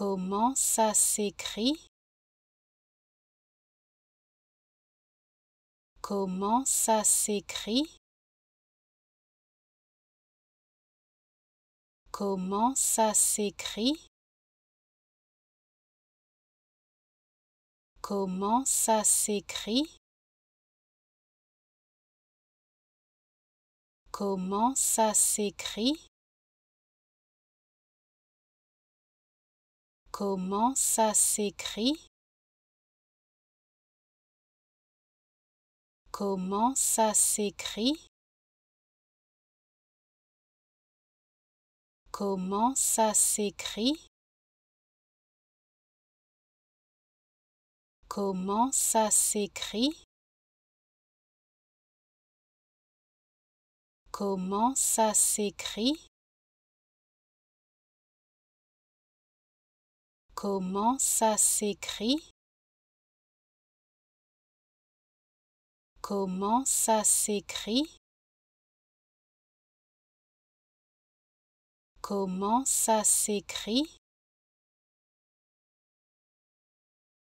Comment ça s'écrit Comment ça s'écrit Comment ça s'écrit Comment ça s'écrit Comment ça s'écrit Comment ça s'écrit Comment ça s'écrit Comment ça s'écrit Comment ça s'écrit Comment ça s'écrit Comment ça s'écrit Comment ça s'écrit Comment ça s'écrit